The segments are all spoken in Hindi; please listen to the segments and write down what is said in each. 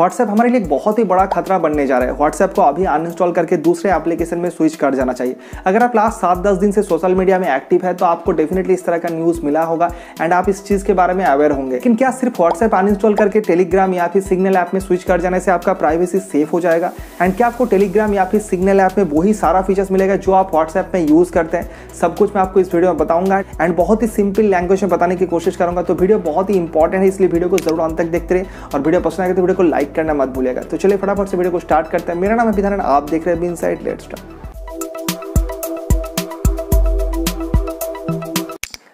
व्हाट्सएप हमारे लिए बहुत ही बड़ा खतरा बनने जा रहा है व्हाट्सएप को अभी अनइंस्टॉल करके दूसरे एप्लीकेशन में स्विच कर जाना चाहिए अगर आप लास्ट सात दस दिन से सोशल मीडिया में एक्टिव है तो आपको डेफिनेटली इस तरह का न्यूज़ मिला होगा एंड आप इस चीज़ के बारे में अवेयर होंगे लेकिन क्या सिर्फ व्हाट्सएप अनइंस्टॉल करके टेलीग्राम या फिर सिग्नल ऐप में स्विच कर जाने से आपका प्राइवेसी सेफ हो जाएगा एंड क्या आपको टेलीग्राम या फिर सिग्नल ऐप में वही सारा फीचर्स मिलेगा जो आप व्हाट्सएप में यूज़ करते हैं सब कुछ मैं आपको इस वीडियो में बताऊंगा एंड बहुत ही सिंपल लैंग्वेज में बताने की कोशिश करूंगा तो वीडियो बहुत ही इंपॉर्टेंट है इसलिए वीडियो को जरूर अंत तक देखते रहे और वीडियो पसंद आएगा तो वीडियो को लाइक लाइक करना मत भूलेगा तो चलिए फटाफट से वीडियो को स्टार्ट करते हैं मेरा नाम है अभिधारण आप देख रहे हैं be in side let start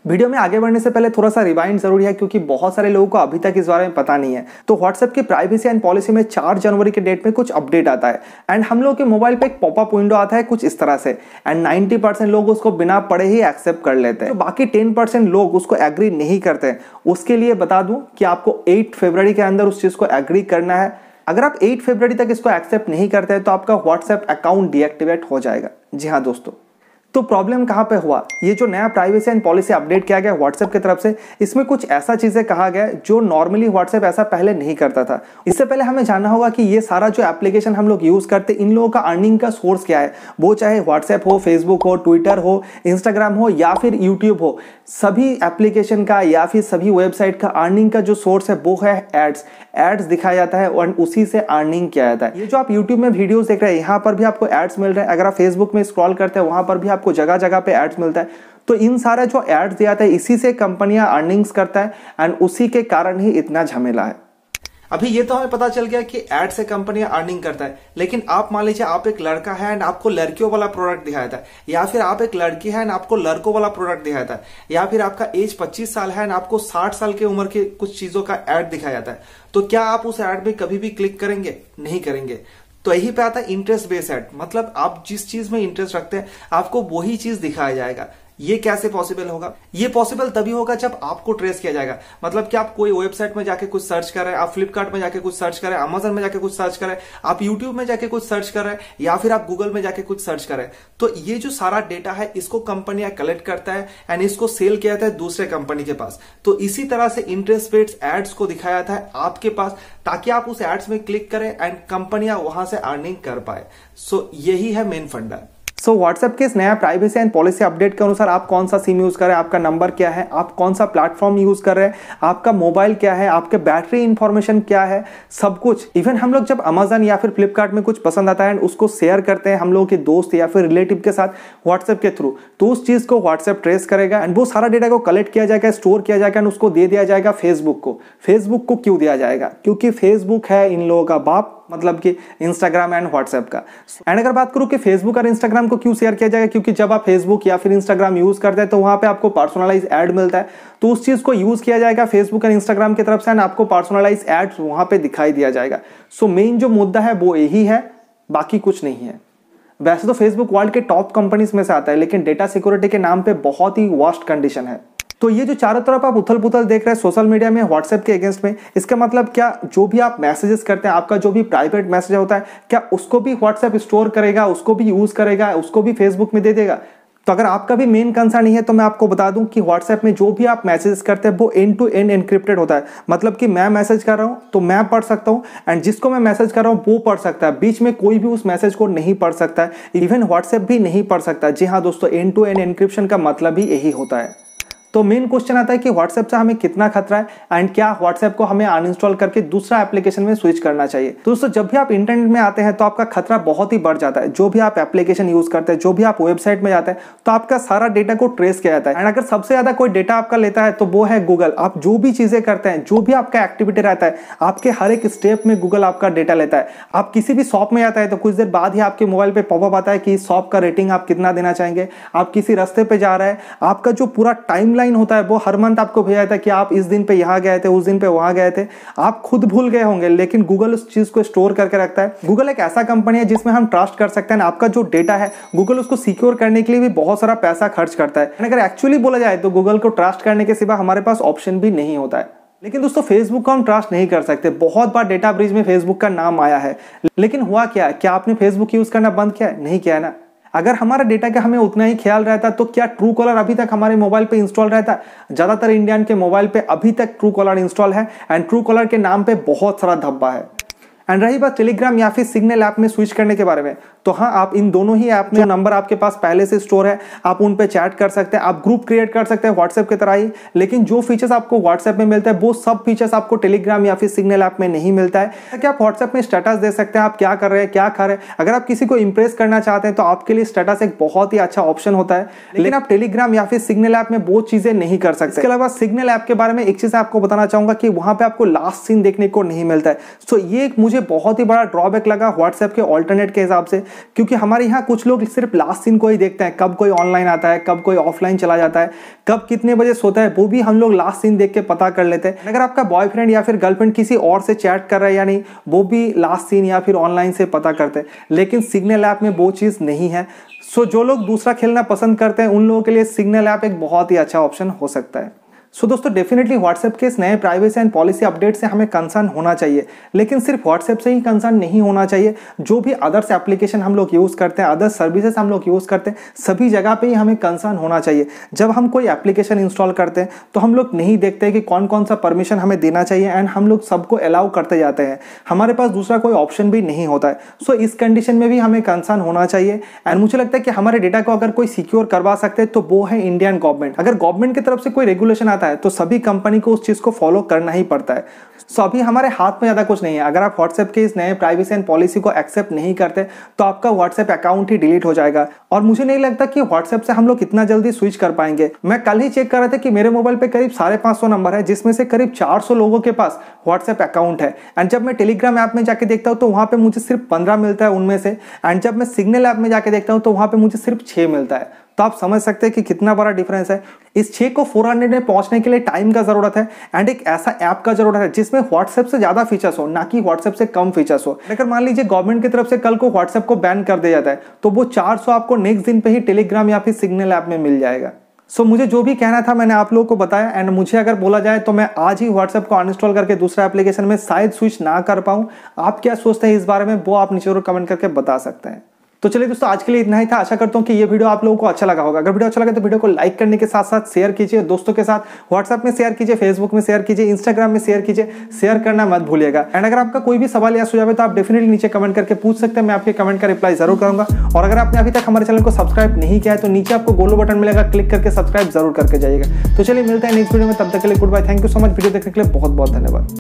video में आगे बढ़ने से पहले थोड़ा सा रिवाइंड जरूरी है क्योंकि बहुत सारे लोगों को अभी तक इस बारे में पता नहीं है तो व्हाट्सएप की प्राइवेसी एंड पॉलिसी में चार जनवरी के डेट में कुछ अपडेट आता है एंड हम लोग के मोबाइल पे एक पॉपअप विंडो आता है कुछ इस तरह से एंड नाइन्टी लोग उसको बिना पढ़े ही एक्सेप्ट कर लेते हैं तो बाकी टेन लोग उसको एग्री नहीं करते उसके लिए बता दूं कि आपको एट फेबर के अंदर उस चीज़ को एग्री करना है अगर आप 8 फरवरी तक इसको एक्सेप्ट नहीं करते हैं तो आपका व्हाट्सएप अकाउंट डीएक्टिवेट हो जाएगा जी हाँ दोस्तों तो प्रॉब्लम कहाँ पे हुआ ये जो नया प्राइवेसी एंड पॉलिसी अपडेट किया गया व्हाट्सएप की तरफ से इसमें कुछ ऐसा चीज़ें कहा गया जो नॉर्मली व्हाट्सएप ऐसा पहले नहीं करता था इससे पहले हमें जानना होगा कि ये सारा जो एप्लीकेशन हम लोग यूज़ करते इन लोगों का अर्निंग का सोर्स क्या है वो चाहे व्हाट्सएप हो फेसबुक हो ट्विटर हो इंस्टाग्राम हो या फिर यूट्यूब हो सभी एप्लीकेशन का या फिर सभी वेबसाइट का अर्निंग का जो सोर्स है वो है एड्स एड्स दिखाया जाता है और उसी से अर्निंग किया जाता है ये जो आप यूट्यूब में वीडियोस देख रहे हैं यहाँ पर भी आपको एड्स मिल रहे हैं अगर आप फेसबुक में स्क्रॉल करते हैं वहाँ पर भी आपको आपको जगह जगह पे एड्स मिलता है तो इन सारे जो एड्स दिया था इसी से कंपनियां अर्निंग्स करता है एंड उसी के कारण ही इतना झमेला है अभी ये तो हमें पता चल गया कि एड से कंपनियां अर्निंग करता है लेकिन आप मान लीजिए आप एक लड़का है एंड आपको लड़कियों वाला प्रोडक्ट दिखाया था या फिर आप एक लड़की है एंड आपको लड़कों वाला प्रोडक्ट दिखाया था या फिर आपका एज 25 साल है एंड आपको 60 साल के उम्र के कुछ चीजों का एड दिखाया जाता है तो क्या आप उस एड में कभी भी क्लिक करेंगे नहीं करेंगे तो यही पे आता है इंटरेस्ट बेस्ड एड मतलब आप जिस चीज में इंटरेस्ट रखते हैं आपको वही चीज दिखाया जाएगा ये कैसे पॉसिबल होगा ये पॉसिबल तभी होगा जब आपको ट्रेस किया जाएगा मतलब कि आप कोई वेबसाइट में जाके कुछ सर्च कर रहे हैं आप फ्लिपकार्ट में जाके कुछ सर्च कर रहे हैं अमेजन में जाके कुछ सर्च कर रहे हैं आप यूट्यूब में जाके कुछ सर्च कर रहे हैं या फिर आप गूगल में जाके कुछ सर्च कर रहे हैं तो ये जो सारा डेटा है इसको कंपनियां कलेक्ट करता है एंड इसको सेल किया जाता है दूसरे कंपनी के पास तो इसी तरह से इंटरेस्ट रेट एड्स को दिखाया जाता है आपके पास ताकि आप उस एड्स में क्लिक करें एंड कंपनियां वहां से अर्निंग कर पाए सो यही है मेन फंडा सो so, व्हाट्सएप के इस नया प्राइवेसी एंड पॉलिसी अपडेट के अनुसार आप कौन सा सिम यूज़ कर रहे हैं आपका नंबर क्या है आप कौन सा प्लेटफॉर्म यूज़ कर रहे हैं आपका मोबाइल क्या है आपके बैटरी इन्फॉर्मेशन क्या है सब कुछ इवन हम लोग जब अमेजन या फिर फ्लिपकार्ट में कुछ पसंद आता है एंड उसको शेयर करते हैं हम लोगों के दोस्त या फिर रिलेटिव के साथ व्हाट्सएप के थ्रू तो उस चीज़ को व्हाट्सएप ट्रेस करेगा एंड वो सारा डेटा को कलेक्ट किया जाएगा स्टोर किया जाएगा एंड उसको दे दिया जाएगा फेसबुक को फेसबुक को क्यों दिया जाएगा क्योंकि फेसबुक है इन लोगों का बाप मतलब कि इंस्टाग्राम एंड व्हाट्सएप का एंड अगर बात करूँ कि फेसबुक और इंस्टाग्राम को क्यों शेयर किया जाएगा क्योंकि जब आप फेसबुक या फिर इंस्टाग्राम यूज़ करते हैं तो वहाँ पे आपको पर्सनलाइज एड मिलता है तो उस चीज़ को यूज़ किया जाएगा फेसबुक एंड इंस्टाग्राम की तरफ से एंड आपको पर्सनलाइज एड्स वहाँ पर दिखाई दिया जाएगा सो मेन जो मुद्दा है वो यही है बाकी कुछ नहीं है वैसे तो फेसबुक वर्ल्ड के टॉप कंपनीज में से आता है लेकिन डेटा सिक्योरिटी के नाम पर बहुत ही वर्स्ट कंडीशन है तो ये जो चारों तरफ आप उथल पुथल देख रहे हैं सोशल मीडिया में व्हाट्सएप के अगेंस्ट में इसका मतलब क्या जो भी आप मैसेजेस करते हैं आपका जो भी प्राइवेट मैसेज होता है क्या उसको भी व्हाट्सएप स्टोर करेगा उसको भी यूज़ करेगा उसको भी फेसबुक में दे देगा तो अगर आपका भी मेन कंसर्न है तो मैं आपको बता दूं कि व्हाट्सएप में जो भी आप मैसेज करते हैं वो एंड टू एंड एनक्रिप्टेड होता है मतलब कि मैं मैसेज कर रहा हूँ तो मैं पढ़ सकता हूँ एंड जिसको मैं मैसेज कर रहा हूँ वो पढ़ सकता है बीच में कोई भी उस मैसेज को नहीं पढ़ सकता है इवन व्हाट्सएप भी नहीं पढ़ सकता जी हाँ दोस्तों एंड टू एंड एनक्रिप्शन का मतलब ही यही होता है तो मेन क्वेश्चन आता है कि व्हाट्सएप से हमें कितना खतरा है एंड क्या व्हाट्सएप को हमें अनइंस्टॉल करके दूसरा एप्लीकेशन में स्विच करना चाहिए दोस्तों जब भी आप इंटरनेट में आते हैं तो आपका खतरा बहुत ही बढ़ जाता है जो भी आप एप्लीकेशन यूज करते हैं जो भी आप वेबसाइट में जाते हैं तो आपका सारा डेटा को ट्रेस किया जाता है एंड अगर सबसे ज्यादा कोई डेटा आपका लेता है तो वो है गूगल आप जो भी चीजें करते हैं जो भी आपका एक्टिविटी रहता है आपके हर एक स्टेप में गूगल आपका डेटा लेता है आप किसी भी शॉप में जाता है तो कुछ देर बाद ही आपके मोबाइल पर पॉपअप आता है कि इस शॉप का रेटिंग आप कितना देना चाहेंगे आप किसी रास्ते पर जा रहे हैं आपका जो पूरा टाइम टाइमलाइन होता है वो हर मंथ आपको भेजा जाता है कि आप इस दिन पे यहाँ गए थे उस दिन पे वहाँ गए थे आप खुद भूल गए होंगे लेकिन गूगल उस चीज़ को स्टोर करके रखता है गूगल एक ऐसा कंपनी है जिसमें हम ट्रस्ट कर सकते हैं आपका जो डेटा है गूगल उसको सिक्योर करने के लिए भी बहुत सारा पैसा खर्च करता है अगर एक्चुअली बोला जाए तो गूगल को ट्रस्ट करने के सिवा हमारे पास ऑप्शन भी नहीं होता है लेकिन दोस्तों फेसबुक को हम ट्रस्ट नहीं कर सकते बहुत बार डेटा ब्रिज में फेसबुक का नाम आया है लेकिन हुआ क्या क्या आपने फेसबुक यूज़ करना बंद किया नहीं किया है ना अगर हमारा डेटा का हमें उतना ही ख्याल रहता तो क्या ट्रू कॉलर अभी तक हमारे मोबाइल पे इंस्टॉल रहता ज़्यादातर इंडियन के मोबाइल पे अभी तक ट्रू कॉलर इंस्टॉल है एंड ट्रू कॉलर के नाम पे बहुत सारा धब्बा है एंड रही बात टेलीग्राम या फिर सिग्नल ऐप में स्विच करने के बारे में तो हाँ आप इन दोनों ही ऐप में नंबर आपके पास पहले से स्टोर है आप उन पे चैट कर सकते हैं आप ग्रुप क्रिएट कर सकते हैं व्हाट्सएप की तरह ही लेकिन जो फीचर्स आपको व्हाट्सएप में मिलता है वो सब फीचर्स आपको टेलीग्राम या फिर सिग्नल ऐप में नहीं मिलता है क्या आप व्हाट्सएप में स्टेटस दे सकते हैं आप क्या कर रहे हैं क्या खा रहे हैं अगर आप किसी को इंप्रेस करना चाहते हैं तो आपके लिए स्टेटस एक बहुत ही अच्छा ऑप्शन होता है लेकिन आप टेलीग्राम या फिर सिग्नल ऐप में वो चीज़ें नहीं कर सकते इसके अलावा सिग्नल ऐप के बारे में एक चीज़ आपको बताना चाहूंगा कि वहां पर आपको लास्ट सीन देखने को नहीं मिलता है सो ये एक मुझे मुझे बहुत ही बड़ा ड्रॉबैक लगा व्हाट्सएप के ऑल्टरनेट के हिसाब से क्योंकि हमारे यहाँ कुछ लोग सिर्फ लास्ट सीन को ही देखते हैं कब कोई ऑनलाइन आता है कब कोई ऑफलाइन चला जाता है कब कितने बजे सोता है वो भी हम लोग लास्ट सीन देख के पता कर लेते हैं अगर आपका बॉयफ्रेंड या फिर गर्लफ्रेंड किसी और से चैट कर रहा है या नहीं वो भी लास्ट सीन या फिर ऑनलाइन से पता करते हैं लेकिन सिग्नल ऐप में वो चीज़ नहीं है सो जो लोग दूसरा खेलना पसंद करते हैं उन लोगों के लिए सिग्नल ऐप एक बहुत ही अच्छा ऑप्शन हो सकता है सो so, दोस्तों डेफिनेटली व्हाट्सएप के इस नए प्राइवेसी एंड पॉलिसी अपडेट से हमें कंसर्न होना चाहिए लेकिन सिर्फ व्हाट्सएप से ही कंसर्न नहीं होना चाहिए जो भी अदर्स एप्लीकेशन हम लोग यूज़ करते हैं अदर्स सर्विसेज हम लोग यूज़ करते हैं सभी जगह पर ही हमें कंसर्न होना चाहिए जब हम कोई एप्लीकेशन इंस्टॉल करते हैं तो हम लोग नहीं देखते कि कौन कौन सा परमिशन हमें देना चाहिए एंड हम लोग सबको अलाउ करते जाते हैं हमारे पास दूसरा कोई ऑप्शन भी नहीं होता है सो so, इस कंडीशन में भी हमें कंसर्न होना चाहिए एंड मुझे लगता है कि हमारे डेटा को अगर कोई सिक्योर करवा सकते हैं तो वो है इंडियन गवर्नमेंट अगर गवर्नमेंट की तरफ से कोई रेगुलेशन आता आता है तो सभी कंपनी को उस चीज़ को फॉलो करना ही पड़ता है सो अभी हमारे हाथ में ज़्यादा कुछ नहीं है अगर आप व्हाट्सएप के इस नए प्राइवेसी एंड पॉलिसी को एक्सेप्ट नहीं करते तो आपका व्हाट्सएप अकाउंट ही डिलीट हो जाएगा और मुझे नहीं लगता कि व्हाट्सएप से हम लोग कितना जल्दी स्विच कर पाएंगे मैं कल ही चेक कर रहा था कि मेरे मोबाइल पे करीब साढ़े पाँच सौ नंबर है जिसमें से करीब चार सौ लोगों के पास व्हाट्सएप अकाउंट है एंड जब मैं टेलीग्राम ऐप में जाके देखता हूँ तो वहाँ पर मुझे सिर्फ पंद्रह मिलता है उनमें से एंड जब मैं सिग्नल ऐप में जाके देखता हूँ तो वहाँ पर मुझे सिर्फ छः मिलता है तो आप समझ सकते हैं कि कितना बड़ा डिफरेंस है इस छे को 400 में पहुंचने के लिए टाइम का ज़रूरत है एंड एक ऐसा ऐप का ज़रूरत है जिसमें व्हाट्सएप से ज़्यादा फीचर्स हो ना कि व्हाट्सएप से कम फीचर्स हो अगर मान लीजिए गवर्नमेंट की तरफ से कल को व्हाट्सएप को बैन कर दिया जाता है तो वो चार आपको नेक्स्ट दिन पे ही टेलीग्राम या फिर सिग्नल ऐप में मिल जाएगा सो so, मुझे जो भी कहना था मैंने आप लोगों को बताया एंड मुझे अगर बोला जाए तो मैं आज ही व्हाट्सएप को अनइंस्टॉल करके दूसरा एप्लीकेशन में शायद स्विच ना कर पाऊं आप क्या सोचते हैं इस बारे में वो आप नीचे कमेंट करके बता सकते हैं तो चलिए दोस्तों आज के लिए इतना ही था आशा करता हूँ कि ये वीडियो आप लोगों को अच्छा लगा होगा अगर वीडियो अच्छा लगा तो वीडियो को लाइक करने के साथ साथ शेयर कीजिए दोस्तों के साथ व्हाट्सएप में शेयर कीजिए फेसबुक में शेयर कीजिए इंस्टाग्राम में शेयर कीजिए शेयर करना मत भूलिएगा एंड अगर आपका कोई भी सवाल या सुझाव है तो आप डेफिनेटली नीचे कमेंट करके पूछ सकते हैं मैं आपके कमेंट का रिप्लाई जरूर करूंगा और अगर आपने अभी तक हमारे चैनल को सब्सक्राइब नहीं किया है तो नीचे आपको गोलो बटन मिलेगा क्लिक करके सब्सक्राइब जरूर करके जाइएगा तो चलिए मिलता है नेक्स्ट वीडियो में तब तक के लिए good bye thank you so much video देखने के लिए बहुत बहुत धन्यवाद